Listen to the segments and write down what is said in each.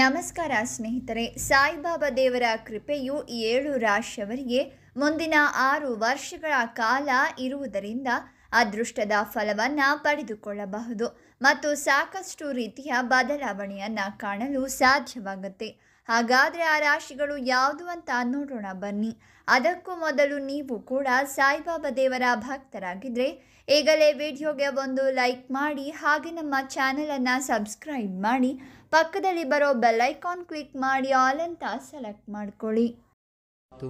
ನಮಸ್ಕಾರ ಸ್ನೇಹಿತರೆ ಸಾಯಿಬಾಬಾ ದೇವರ ಕೃಪೆಯು ಏಳು ರಾಶಿಯವರಿಗೆ ಮುಂದಿನ ಆರು ವರ್ಷಗಳ ಕಾಲ ಇರುವುದರಿಂದ ಅದೃಷ್ಟದ ಫಲವನ್ನು ಪಡೆದುಕೊಳ್ಳಬಹುದು ಮತ್ತು ಸಾಕಷ್ಟು ರೀತಿಯ ಬದಲಾವಣೆಯನ್ನು ಕಾಣಲು ಸಾಧ್ಯವಾಗುತ್ತೆ ಹಾಗಾದರೆ ಆ ರಾಶಿಗಳು ಯಾವುದು ಅಂತ ನೋಡೋಣ ಬನ್ನಿ ಅದಕ್ಕೂ ಮೊದಲು ನೀವು ಕೂಡ ಸಾಯಿಬಾಬಾ ದೇವರ ಭಕ್ತರಾಗಿದ್ದರೆ ಈಗಲೇ ವಿಡಿಯೋಗೆ ಒಂದು ಲೈಕ್ ಮಾಡಿ ಹಾಗೆ ನಮ್ಮ ಚಾನಲನ್ನು ಸಬ್ಸ್ಕ್ರೈಬ್ ಮಾಡಿ ಪಕ್ಕದಲ್ಲಿ ಬರೋ ಬೆಲ್ಲೈಕಾನ್ ಕ್ಲಿಕ್ ಮಾಡಿ ಆಲ್ ಅಂತ ಸೆಲೆಕ್ಟ್ ಮಾಡ್ಕೊಳ್ಳಿ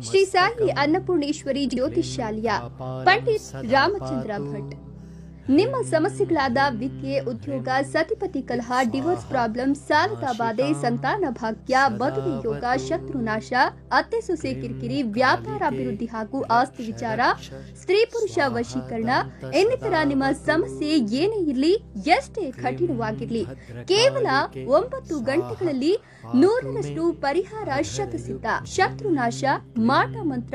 ಶ್ರೀ ಸಾಯಿ ಅನ್ನಪೂರ್ಣೇಶ್ವರಿ ಜ್ಯೋತಿಷ್ಯಾಲಯ ಪಂಡಿತ್ ರಾಮಚಂದ್ರ ಭಟ್ ನಿಮ್ಮ ಸಮಸ್ಯೆಗಳಾದ ವಿದ್ಯೆ ಉದ್ಯೋಗ ಸತಿಪತಿ ಕಲಹ ಡಿವೋರ್ಸ್ ಪ್ರಾಬ್ಲಮ್ ಸಾಲದ ಬಾಧೆ ಸಂತಾನ ಭಾಗ್ಯ ಮದುವೆ ಯೋಗ ಶತ್ರುನಾಶ ಅತ್ತೆ ಸೊಸೆ ಕಿರಿಕಿರಿ ವ್ಯಾಪಾರ ಅಭಿವೃದ್ಧಿ ಹಾಗೂ ಆಸ್ತಿ ವಿಚಾರ ಸ್ತ್ರೀ ಪುರುಷ ವಶೀಕರಣ ಇನ್ನಿತರ ನಿಮ್ಮ ಸಮಸ್ಯೆ ಏನೇ ಇರಲಿ ಎಷ್ಟೇ ಕಠಿಣವಾಗಿರಲಿ ಕೇವಲ ಒಂಬತ್ತು ಗಂಟೆಗಳಲ್ಲಿ ನೂರರಷ್ಟು ಪರಿಹಾರ ಶತಸಿದ್ಧ ಶತ್ರುನಾಶ ಮಾಟ ಮಂತ್ರ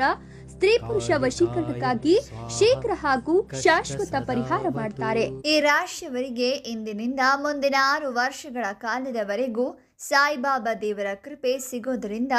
ಸ್ತ್ರೀ ಪುರುಷ ವಶೀಕರಣಕ್ಕಾಗಿ ಶೀಘ್ರ ಹಾಗೂ ಶಾಶ್ವತ ಪರಿಹಾರ ಮಾಡ್ತಾರೆ ಈ ರಾಶಿಯವರಿಗೆ ಇಂದಿನಿಂದ ಮುಂದಿನ ಆರು ವರ್ಷಗಳ ಕಾಲದವರೆಗೂ ಸಾಯಿಬಾಬಾ ದೇವರ ಕೃಪೆ ಸಿಗೋದರಿಂದ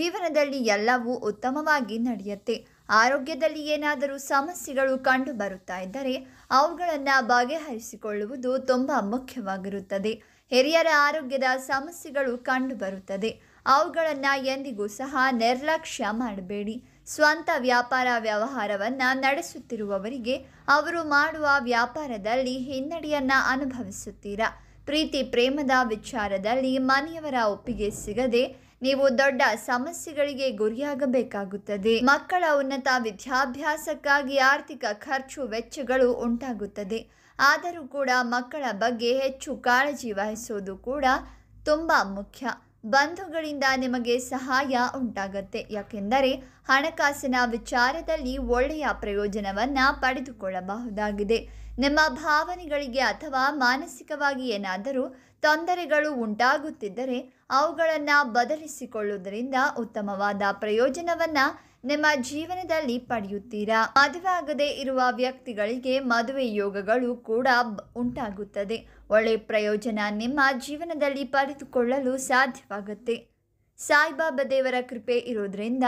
ಜೀವನದಲ್ಲಿ ಎಲ್ಲವೂ ಉತ್ತಮವಾಗಿ ನಡೆಯುತ್ತೆ ಆರೋಗ್ಯದಲ್ಲಿ ಏನಾದರೂ ಸಮಸ್ಯೆಗಳು ಕಂಡು ಬರುತ್ತಾ ಇದ್ದರೆ ಅವುಗಳನ್ನು ಬಗೆಹರಿಸಿಕೊಳ್ಳುವುದು ತುಂಬ ಮುಖ್ಯವಾಗಿರುತ್ತದೆ ಹಿರಿಯರ ಆರೋಗ್ಯದ ಸಮಸ್ಯೆಗಳು ಕಂಡು ಬರುತ್ತದೆ ಅವುಗಳನ್ನು ಎಂದಿಗೂ ಸಹ ನಿರ್ಲಕ್ಷ್ಯ ಮಾಡಬೇಡಿ ಸ್ವಂತ ವ್ಯಾಪಾರ ವ್ಯವಹಾರವನ್ನು ನಡೆಸುತ್ತಿರುವವರಿಗೆ ಅವರು ಮಾಡುವ ವ್ಯಾಪಾರದಲ್ಲಿ ಹಿನ್ನಡೆಯನ್ನು ಅನುಭವಿಸುತ್ತೀರಾ ಪ್ರೀತಿ ಪ್ರೇಮದ ವಿಚಾರದಲ್ಲಿ ಮನೆಯವರ ಒಪ್ಪಿಗೆ ಸಿಗದೆ ನೀವು ದೊಡ್ಡ ಸಮಸ್ಯೆಗಳಿಗೆ ಗುರಿಯಾಗಬೇಕಾಗುತ್ತದೆ ಮಕ್ಕಳ ಉನ್ನತ ವಿದ್ಯಾಭ್ಯಾಸಕ್ಕಾಗಿ ಆರ್ಥಿಕ ಖರ್ಚು ವೆಚ್ಚಗಳು ಉಂಟಾಗುತ್ತದೆ ಆದರೂ ಕೂಡ ಮಕ್ಕಳ ಬಗ್ಗೆ ಹೆಚ್ಚು ಕಾಳಜಿ ವಹಿಸುವುದು ಕೂಡ ತುಂಬ ಮುಖ್ಯ ಬಂಧುಗಳಿಂದ ನಿಮಗೆ ಸಹಾಯ ಉಂಟಾಗತ್ತೆ ಯಾಕೆಂದರೆ ಹಣಕಾಸಿನ ವಿಚಾರದಲ್ಲಿ ಒಳ್ಳೆಯ ಪ್ರಯೋಜನವನ್ನು ಪಡೆದುಕೊಳ್ಳಬಹುದಾಗಿದೆ ನಿಮ್ಮ ಭಾವನೆಗಳಿಗೆ ಅಥವಾ ಮಾನಸಿಕವಾಗಿ ಏನಾದರೂ ತೊಂದರೆಗಳು ಉಂಟಾಗುತ್ತಿದ್ದರೆ ಅವುಗಳನ್ನು ಬದಲಿಸಿಕೊಳ್ಳುವುದರಿಂದ ಉತ್ತಮವಾದ ಪ್ರಯೋಜನವನ್ನು ನಿಮ್ಮ ಜೀವನದಲ್ಲಿ ಪಡೆಯುತ್ತೀರಾ ಮದುವೆ ಇರುವ ವ್ಯಕ್ತಿಗಳಿಗೆ ಮದುವೆ ಯೋಗಗಳು ಕೂಡ ಉಂಟಾಗುತ್ತದೆ ಒಳ್ಳೆ ಪ್ರಯೋಜನ ನಿಮ್ಮ ಜೀವನದಲ್ಲಿ ಪಡೆದುಕೊಳ್ಳಲು ಸಾಧ್ಯವಾಗುತ್ತೆ ಸಾಯಿಬಾಬಾ ದೇವರ ಕೃಪೆ ಇರೋದ್ರಿಂದ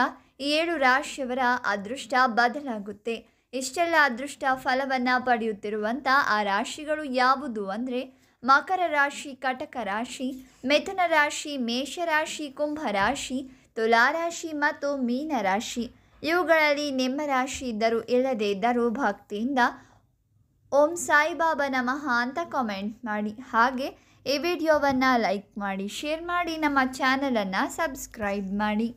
ಏಳು ರಾಶಿಯವರ ಅದೃಷ್ಟ ಬದಲಾಗುತ್ತೆ ಇಷ್ಟೆಲ್ಲ ಅದೃಷ್ಟ ಫಲವನ್ನು ಪಡೆಯುತ್ತಿರುವಂಥ ಆ ರಾಶಿಗಳು ಯಾವುದು ಅಂದರೆ ಮಕರ ರಾಶಿ ಕಟಕ ರಾಶಿ ಮಿಥುನ ರಾಶಿ ಮೇಷರಾಶಿ ಕುಂಭ ರಾಶಿ ತುಲಾರಾಶಿ ಮತ್ತು ಮೀನರಾಶಿ ಇವುಗಳಲ್ಲಿ ನಿಮ್ಮ ರಾಶಿ ಇದ್ದರೂ ಇಲ್ಲದೇ ಇದ್ದರೂ ಭಕ್ತಿಯಿಂದ ಓಂ ಸಾಯಿಬಾಬಾ ನಮಃ ಅಂತ ಕಾಮೆಂಟ್ ಮಾಡಿ ಹಾಗೆ ಈ ವಿಡಿಯೋವನ್ನು ಲೈಕ್ ಮಾಡಿ ಶೇರ್ ಮಾಡಿ ನಮ್ಮ ಚಾನಲನ್ನು ಸಬ್ಸ್ಕ್ರೈಬ್ ಮಾಡಿ